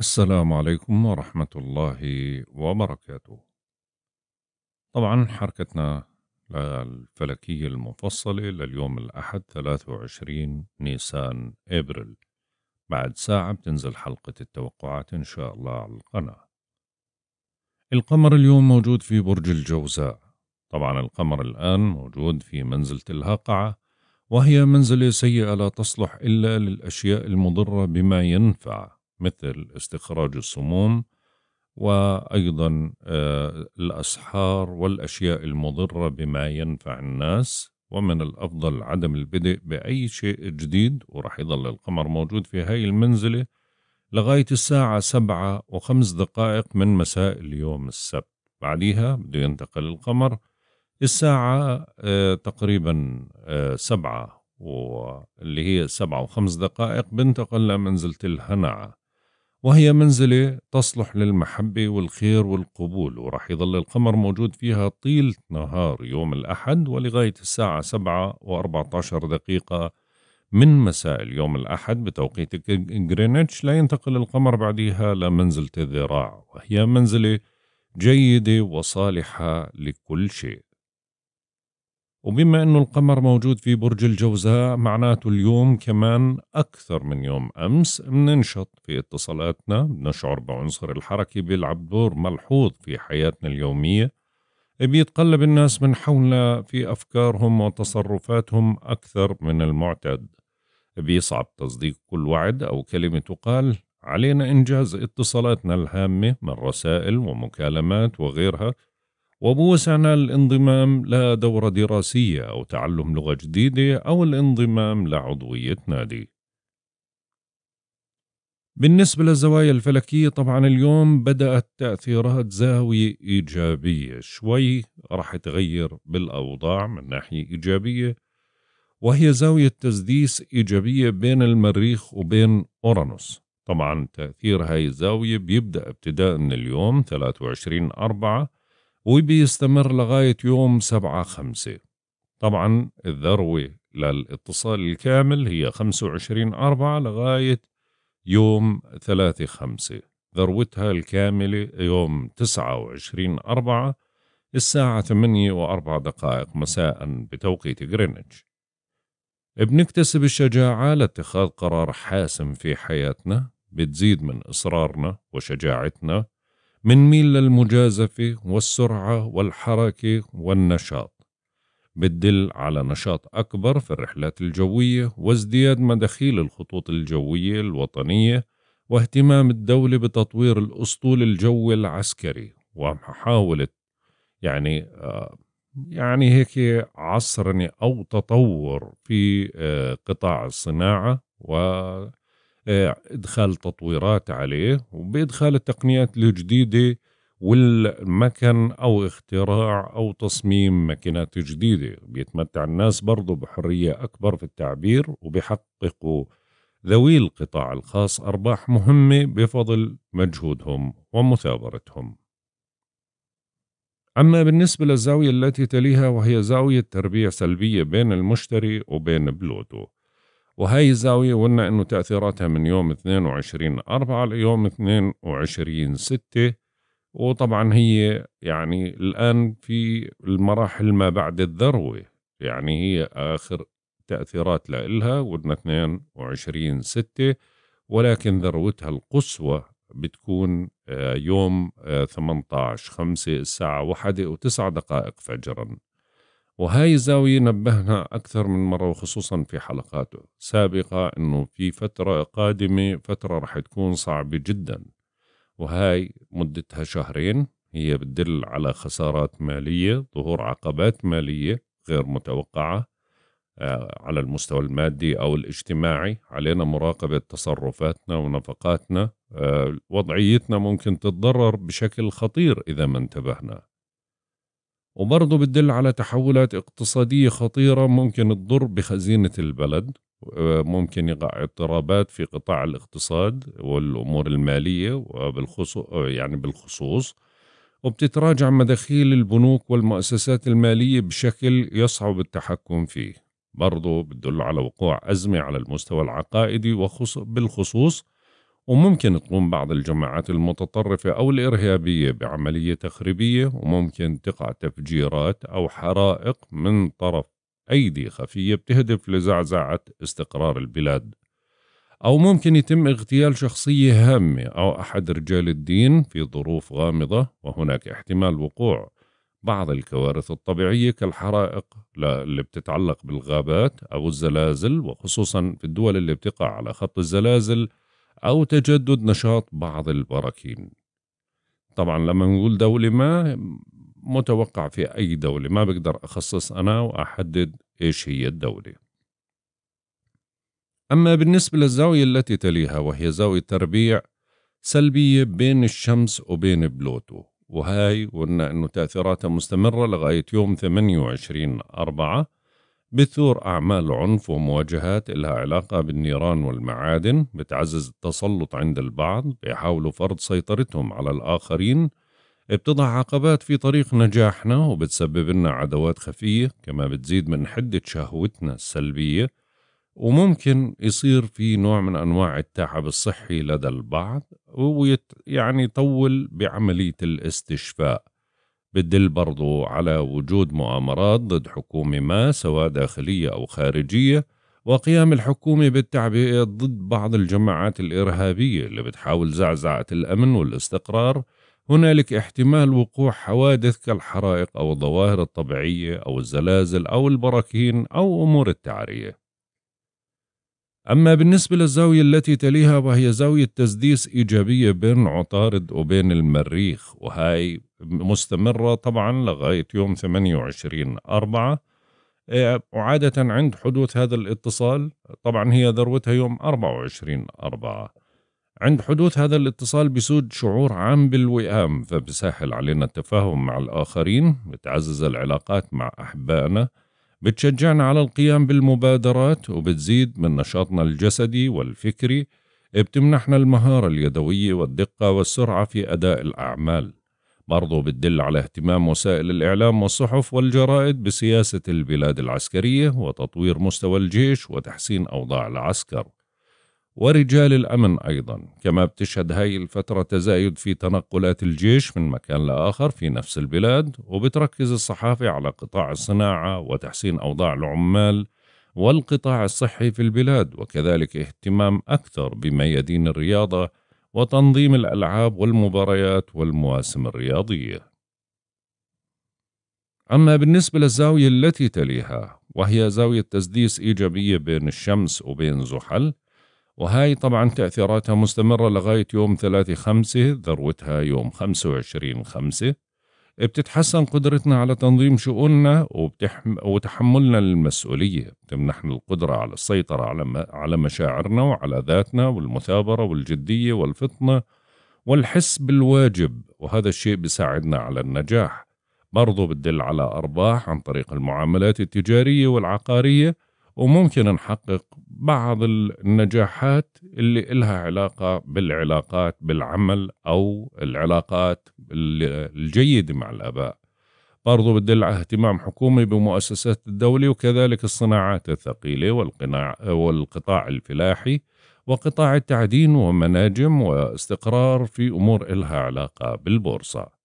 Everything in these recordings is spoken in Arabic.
السلام عليكم ورحمة الله وبركاته طبعا حركتنا الفلكية المفصلة لليوم الأحد 23 نيسان إبريل بعد ساعة بتنزل حلقة التوقعات إن شاء الله على القناة القمر اليوم موجود في برج الجوزاء طبعا القمر الآن موجود في منزلة الهقعة وهي منزلة سيئة لا تصلح إلا للأشياء المضرة بما ينفع مثل استخراج السموم وايضا آه، الاسحار والاشياء المضره بما ينفع الناس ومن الافضل عدم البدء باي شيء جديد وراح يظل القمر موجود في هاي المنزله لغايه الساعه سبعة وخمس دقائق من مساء اليوم السبت بعدها بده ينتقل القمر الساعة آه، تقريبا آه، سبعة واللي هي سبعة وخمس دقائق بنتقل لمنزلة الهنعة وهي منزلة تصلح للمحبة والخير والقبول ورح يظل القمر موجود فيها طيلة نهار يوم الأحد ولغاية الساعة سبعة وأربعة عشر دقيقة من مساء اليوم الأحد بتوقيت غرينتش لا ينتقل القمر بعدها لمنزلة الذراع وهي منزلة جيدة وصالحة لكل شيء وبما أنه القمر موجود في برج الجوزاء معناته اليوم كمان أكثر من يوم أمس بننشط في اتصالاتنا بنشعر بعنصر الحركة بيلعب دور ملحوظ في حياتنا اليومية بيتقلب الناس من حولنا في أفكارهم وتصرفاتهم أكثر من المعتاد بيصعب تصديق كل وعد أو كلمة تقال علينا إنجاز اتصالاتنا الهامة من رسائل ومكالمات وغيرها وبوسعنا الانضمام لدورة دراسية أو تعلم لغة جديدة أو الانضمام لعضوية نادي. بالنسبة للزوايا الفلكية طبعا اليوم بدأت تأثيرات زاوية إيجابية شوي راح تغير بالأوضاع من ناحية إيجابية وهي زاوية تسديس إيجابية بين المريخ وبين أورانوس طبعا تأثير هاي الزاوية بيبدأ ابتداء من اليوم 23 أربعة وبيستمر لغاية يوم سبعة خمسة طبعا الذروة للاتصال الكامل هي وعشرين أربعة لغاية يوم ثلاثة خمسة ذروتها الكاملة يوم وعشرين أربعة الساعة ثمانية وأربع دقائق مساء بتوقيت غرينتش بنكتسب الشجاعة لاتخاذ قرار حاسم في حياتنا بتزيد من إصرارنا وشجاعتنا من ميل للمجازفة والسرعة والحركة والنشاط بتدل على نشاط أكبر في الرحلات الجوية وازدياد مداخيل الخطوط الجوية الوطنية واهتمام الدولة بتطوير الأسطول الجوي العسكري ومحاولة يعني آه، يعني هيك عصرنة أو تطور في آه، قطاع الصناعة و ادخال تطويرات عليه وبادخال التقنيات الجديده والمكن او اختراع او تصميم ماكينات جديده بيتمتع الناس برضه بحريه اكبر في التعبير وبيحققوا ذوي القطاع الخاص ارباح مهمه بفضل مجهودهم ومثابرتهم أما بالنسبة للزاوية التي تليها وهي زاوية تربيع سلبية بين المشتري وبين بلوتو وهاي الزاوية قلنا أنه تأثيراتها من يوم 22 أربعة ليوم 22 ستة وطبعا هي يعني الآن في المراحل ما بعد الذروة يعني هي آخر تأثيرات لإلها قلنا 22 ستة ولكن ذروتها القصوى بتكون آه، يوم 18 آه، خمسة الساعة واحدة وتسع دقائق فجراً وهاي الزاوية نبهنا أكثر من مرة وخصوصا في حلقاته سابقة أنه في فترة قادمة فترة رح تكون صعبة جدا وهاي مدتها شهرين هي بتدل على خسارات مالية ظهور عقبات مالية غير متوقعة آه، على المستوى المادي أو الاجتماعي علينا مراقبة تصرفاتنا ونفقاتنا آه، وضعيتنا ممكن تتضرر بشكل خطير إذا ما انتبهنا وبرضه بتدل على تحولات اقتصادية خطيرة ممكن تضر بخزينة البلد آه، ممكن يقع اضطرابات في قطاع الاقتصاد والأمور المالية وبالخصوص آه، يعني بالخصوص وبتتراجع مداخيل البنوك والمؤسسات المالية بشكل يصعب التحكم فيه برضو بتدل على وقوع أزمة على المستوى العقائدي وبالخصوص وممكن تقوم بعض الجماعات المتطرفة أو الإرهابية بعملية تخريبية وممكن تقع تفجيرات أو حرائق من طرف أيدي خفية بتهدف لزعزعة استقرار البلاد أو ممكن يتم اغتيال شخصية هامة أو أحد رجال الدين في ظروف غامضة وهناك احتمال وقوع بعض الكوارث الطبيعية كالحرائق اللي بتتعلق بالغابات أو الزلازل وخصوصا في الدول اللي بتقع على خط الزلازل أو تجدد نشاط بعض البراكين طبعا لما نقول دولة ما متوقع في أي دولة ما بقدر أخصص أنا وأحدد إيش هي الدولة أما بالنسبة للزاوية التي تليها وهي زاوية تربيع سلبية بين الشمس وبين بلوتو وهاي قلنا أنه تأثيراتها مستمرة لغاية يوم 28 أربعة بتثور أعمال عنف ومواجهات إلها علاقة بالنيران والمعادن بتعزز التسلط عند البعض بيحاولوا فرض سيطرتهم على الآخرين بتضع عقبات في طريق نجاحنا وبتسبب لنا عدوات خفية كما بتزيد من حدة شهوتنا السلبية وممكن يصير في نوع من أنواع التعب الصحي لدى البعض ويعني يطول بعملية الاستشفاء بتدل برضو على وجود مؤامرات ضد حكومة ما سواء داخلية أو خارجية وقيام الحكومة بالتعبئة ضد بعض الجماعات الإرهابية اللي بتحاول زعزعة الأمن والاستقرار هنالك احتمال وقوع حوادث كالحرائق أو الظواهر الطبيعية أو الزلازل أو البراكين أو أمور التعرية أما بالنسبة للزاوية التي تليها وهي زاوية تسديس إيجابية بين عطارد وبين المريخ وهي مستمرة طبعا لغاية يوم 28 أربعة آه، وعادة عند حدوث هذا الاتصال طبعا هي ذروتها يوم 24 أربعة عند حدوث هذا الاتصال بسود شعور عام بالوئام فبسهل علينا التفاهم مع الآخرين بتعزز العلاقات مع أحبائنا بتشجعنا على القيام بالمبادرات وبتزيد من نشاطنا الجسدي والفكري بتمنحنا المهارة اليدوية والدقة والسرعة في أداء الأعمال برضو بتدل على اهتمام وسائل الإعلام والصحف والجرائد بسياسة البلاد العسكرية وتطوير مستوى الجيش وتحسين أوضاع العسكر ورجال الأمن أيضا كما بتشهد هاي الفترة تزايد في تنقلات الجيش من مكان لآخر في نفس البلاد وبتركز الصحافة على قطاع الصناعة وتحسين أوضاع العمال والقطاع الصحي في البلاد وكذلك اهتمام أكثر بميادين الرياضة وتنظيم الألعاب والمباريات والمواسم الرياضية أما بالنسبة للزاوية التي تليها وهي زاوية تسديس إيجابية بين الشمس وبين زحل وهاي طبعا تأثيراتها مستمرة لغاية يوم 3 خمسة ذروتها يوم 25 خمسة بتتحسن قدرتنا على تنظيم شؤوننا وبتحم... وتحملنا للمسؤولية بتمنحنا القدرة على السيطرة على, م... على مشاعرنا وعلى ذاتنا والمثابرة والجدية والفطنة والحس بالواجب وهذا الشيء بيساعدنا على النجاح برضو بتدل على أرباح عن طريق المعاملات التجارية والعقارية وممكن نحقق بعض النجاحات اللي إلها علاقة بالعلاقات بالعمل أو العلاقات الجيدة مع الآباء برضو بدل على اهتمام حكومي بمؤسسات الدولة وكذلك الصناعات الثقيلة والقناع والقطاع الفلاحي وقطاع التعدين ومناجم واستقرار في أمور إلها علاقة بالبورصة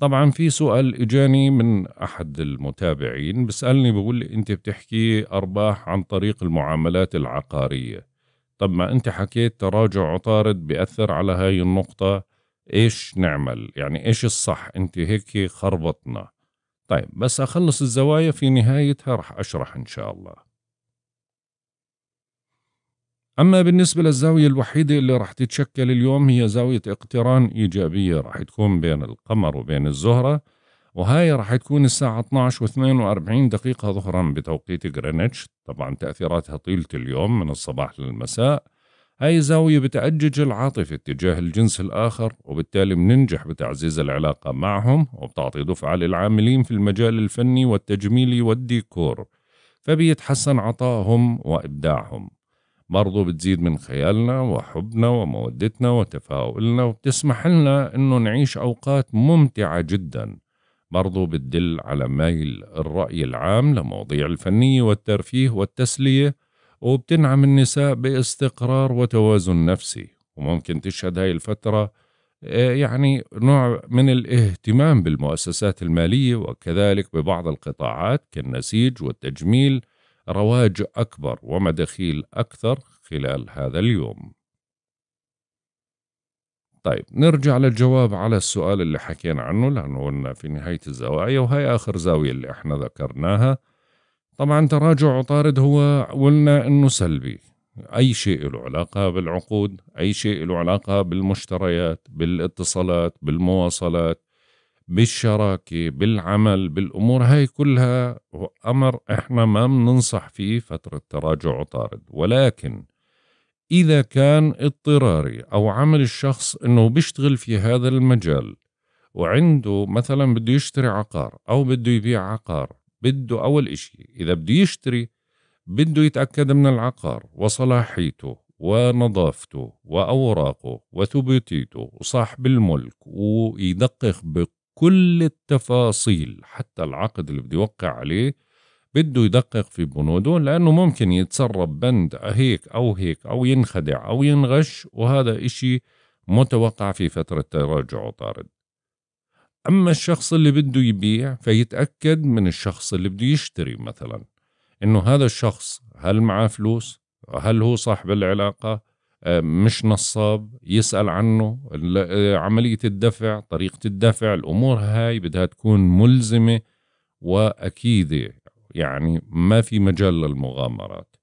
طبعا في سؤال اجاني من احد المتابعين بسالني بقول لي انت بتحكي ارباح عن طريق المعاملات العقاريه طب ما انت حكيت تراجع عطارد بياثر على هاي النقطه ايش نعمل يعني ايش الصح انت هيك خربطنا طيب بس اخلص الزوايا في نهايتها رح اشرح ان شاء الله أما بالنسبة للزاوية الوحيدة اللي راح تتشكل اليوم هي زاوية اقتران إيجابية راح تكون بين القمر وبين الزهرة وهاي راح تكون الساعة 12 و 42 دقيقة ظهرا بتوقيت غرينتش طبعا تأثيراتها طيلة اليوم من الصباح للمساء هاي زاوية بتأجج العاطفة اتجاه الجنس الآخر وبالتالي بننجح بتعزيز العلاقة معهم وبتعطي دفعة للعاملين في المجال الفني والتجميلي والديكور فبيتحسن عطائهم وإبداعهم برضو بتزيد من خيالنا وحبنا ومودتنا وتفاؤلنا وبتسمح لنا انه نعيش اوقات ممتعه جدا برضو بتدل على ميل الراي العام لمواضيع الفنيه والترفيه والتسليه وبتنعم النساء باستقرار وتوازن نفسي وممكن تشهد هاي الفتره آه، يعني نوع من الاهتمام بالمؤسسات الماليه وكذلك ببعض القطاعات كالنسيج والتجميل رواج أكبر ومداخيل أكثر خلال هذا اليوم طيب نرجع للجواب على السؤال اللي حكينا عنه لأنه قلنا في نهاية الزوايا وهي آخر زاوية اللي احنا ذكرناها طبعا تراجع عطارد هو قلنا انه سلبي اي شيء له علاقه بالعقود اي شيء له علاقه بالمشتريات بالاتصالات بالمواصلات بالشراكة بالعمل بالأمور هاي كلها أمر إحنا ما بننصح فيه فترة تراجع وطارد ولكن إذا كان اضطراري أو عمل الشخص أنه بيشتغل في هذا المجال وعنده مثلا بده يشتري عقار أو بده يبيع عقار بده أول إشي إذا بده يشتري بده يتأكد من العقار وصلاحيته ونظافته وأوراقه وثبوتيته وصاحب الملك ويدقق كل التفاصيل حتى العقد اللي بده يوقع عليه بده يدقق في بنوده لأنه ممكن يتسرب بند هيك أو هيك أو ينخدع أو ينغش وهذا إشي متوقع في فترة تراجع وطارد أما الشخص اللي بده يبيع فيتأكد من الشخص اللي بده يشتري مثلا إنه هذا الشخص هل معاه فلوس هل هو صاحب العلاقة آه، مش نصاب يسأل عنه آه، عملية الدفع طريقة الدفع الأمور هاي بدها تكون ملزمة وأكيدة يعني ما في مجال للمغامرات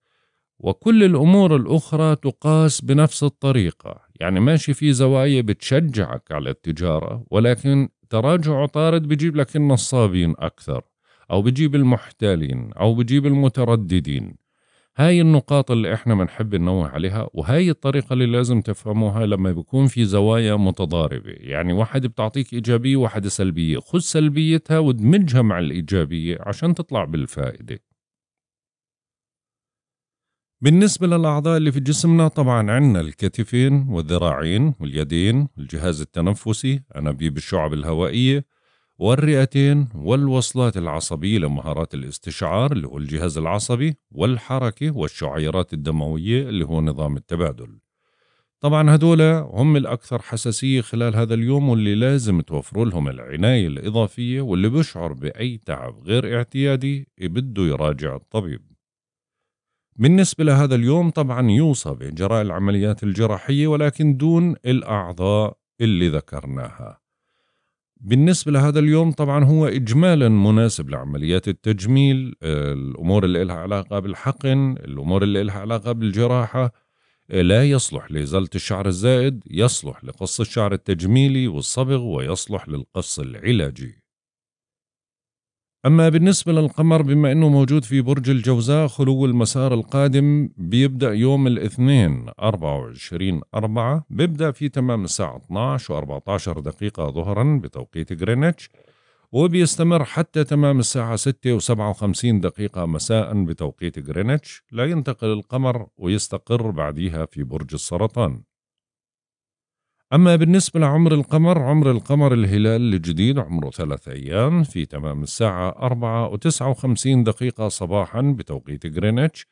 وكل الأمور الأخرى تقاس بنفس الطريقة يعني ماشي في زوايا بتشجعك على التجارة ولكن تراجع عطارد بجيب لك النصابين أكثر أو بجيب المحتالين أو بجيب المترددين هاي النقاط اللي احنا بنحب ننوه عليها وهاي الطريقة اللي لازم تفهموها لما بيكون في زوايا متضاربة يعني واحد بتعطيك إيجابية واحد سلبية خذ سلبيتها وادمجها مع الإيجابية عشان تطلع بالفائدة بالنسبة للأعضاء اللي في جسمنا طبعا عندنا الكتفين والذراعين واليدين والجهاز التنفسي أنابيب الشعب الهوائية والرئتين والوصلات العصبية لمهارات الاستشعار اللي هو الجهاز العصبي والحركة والشعيرات الدموية اللي هو نظام التبادل طبعا هدول هم الأكثر حساسية خلال هذا اليوم واللي لازم توفروا لهم العناية الإضافية واللي بشعر بأي تعب غير اعتيادي بده يراجع الطبيب بالنسبة لهذا اليوم طبعا يوصى بإجراء العمليات الجراحية ولكن دون الأعضاء اللي ذكرناها بالنسبة لهذا اليوم طبعا هو إجمالا مناسب لعمليات التجميل آه، الأمور اللي لها علاقة بالحقن الأمور اللي لها علاقة بالجراحة آه، لا يصلح لإزالة الشعر الزائد يصلح لقص الشعر التجميلي والصبغ ويصلح للقص العلاجي أما بالنسبة للقمر بما أنه موجود في برج الجوزاء خلو المسار القادم بيبدأ يوم الاثنين 24 أربعة بيبدأ في تمام الساعة 12 و 14 دقيقة ظهرا بتوقيت غرينتش وبيستمر حتى تمام الساعة 6 و 57 دقيقة مساء بتوقيت غرينتش لا ينتقل القمر ويستقر بعدها في برج السرطان أما بالنسبة لعمر القمر عمر القمر الهلال الجديد عمره ثلاث أيام في تمام الساعة أربعة وتسعة وخمسين دقيقة صباحا بتوقيت غرينتش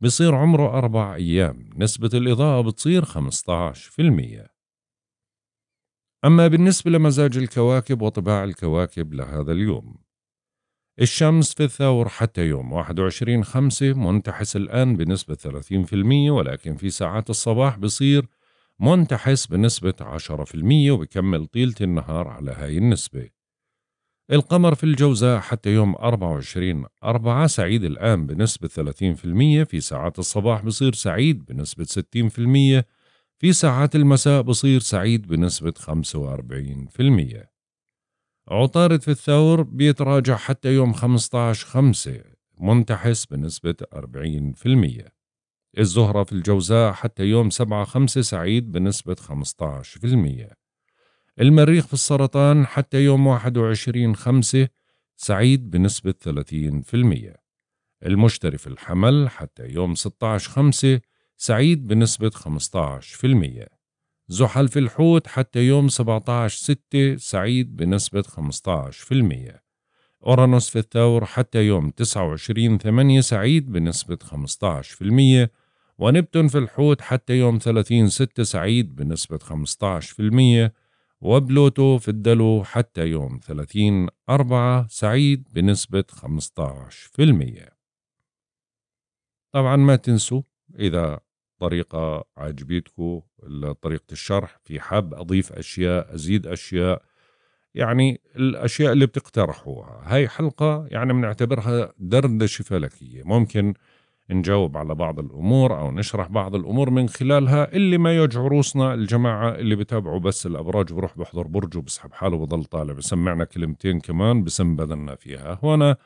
بصير عمره أربع أيام نسبة الإضاءة بتصير 15% أما بالنسبة لمزاج الكواكب وطباع الكواكب لهذا اليوم الشمس في الثور حتى يوم 21 خمسة منتحس الآن بنسبة 30% ولكن في ساعات الصباح بصير منتحس بنسبة 10% وبكمل طيلة النهار على هاي النسبة القمر في الجوزاء حتى يوم 24 أربعة سعيد الآن بنسبة 30% في ساعات الصباح بصير سعيد بنسبة 60% في ساعات المساء بصير سعيد بنسبة 45% عطارد في الثور بيتراجع حتى يوم 15 5 منتحس بنسبة 40% الزهرة في الجوزاء حتى يوم 7 5 سعيد بنسبة 15% المريخ في السرطان حتى يوم 21 5 سعيد بنسبة 30% المشتري في الحمل حتى يوم 16 5 سعيد بنسبة 15% زحل في الحوت حتى يوم 17 6 سعيد بنسبة 15% أورانوس في الثور حتى يوم 29 8 سعيد بنسبة المية ونبتون في الحوت حتى يوم 30 ستة سعيد بنسبة 15% وبلوتو في الدلو حتى يوم 30 أربعة سعيد بنسبة 15% طبعا ما تنسوا إذا طريقة عجبتكم طريقة الشرح في حاب أضيف أشياء أزيد أشياء يعني الأشياء اللي بتقترحوها هاي حلقة يعني بنعتبرها دردشة فلكية ممكن نجاوب على بعض الأمور أو نشرح بعض الأمور من خلالها اللي ما يوجع روسنا الجماعة اللي بتابعوا بس الأبراج بروح بحضر برج وبسحب حاله بضل طالع بسمعنا كلمتين كمان بسم بدلنا فيها هنا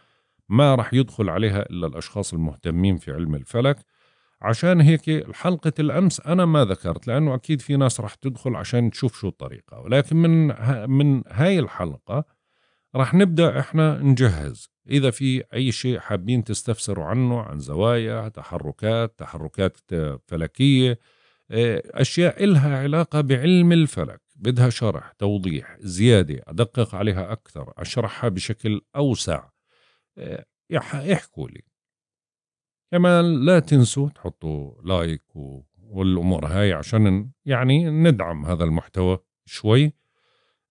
ما رح يدخل عليها إلا الأشخاص المهتمين في علم الفلك عشان هيك حلقة الأمس أنا ما ذكرت لأنه أكيد في ناس رح تدخل عشان تشوف شو الطريقة ولكن من, من هاي الحلقة رح نبدأ إحنا نجهز إذا في أي شيء حابين تستفسروا عنه عن زوايا تحركات تحركات فلكية آه، أشياء إلها علاقة بعلم الفلك بدها شرح توضيح زيادة أدقق عليها أكثر أشرحها بشكل أوسع آه، احكوا لي كمان لا تنسوا تحطوا لايك والأمور هاي عشان يعني ندعم هذا المحتوى شوي